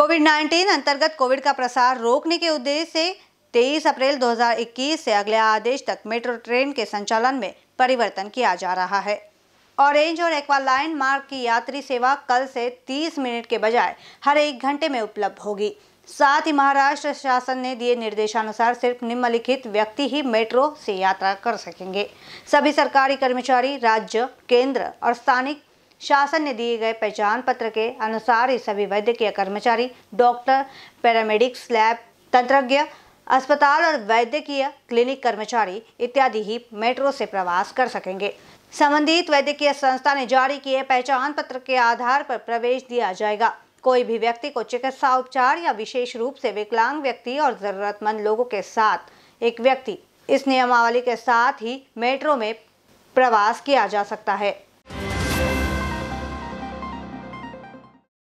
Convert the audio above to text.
Covid 19 अंतर्गत Covid का प्रसार रोकने के उद्देश्य से 23 अप्रैल 2021 से अगले आदेश तक मेट्रो ट्रेन के संचालन में परिवर्तन किया जा रहा है ऑरेंज और एक्वा लाइन मार्ग की यात्री सेवा कल से 30 मिनट के बजाय हर एक घंटे में उपलब्ध होगी साथ ही महाराष्ट्र शासन ने दिए निर्देशानुसार सिर्फ निम्नलिखित व्यक्ति ही मेट्रो से यात्रा कर सकेंगे सभी सरकारी कर्मचारी राज्य केंद्र और स्थानिक शासन ने दिए गए पहचान पत्र के अनुसार ये सभी वैद्यकीय कर्मचारी डॉक्टर पैरामेडिक्स लैब तंत्रज्ञ अस्पताल और वैद्यकीय क्लिनिक कर्मचारी इत्यादि ही मेट्रो से प्रवास कर सकेंगे संबंधित वैद्यकीय संस्था ने जारी किए पहचान पत्र के आधार पर प्रवेश दिया जाएगा कोई भी व्यक्ति को चिकित्सा उपचार या विशेष रूप से विकलांग व्यक्ति और जरूरतमंद लोगों के साथ एक व्यक्ति इस नियमावली के साथ ही मेट्रो में प्रवास किया जा सकता है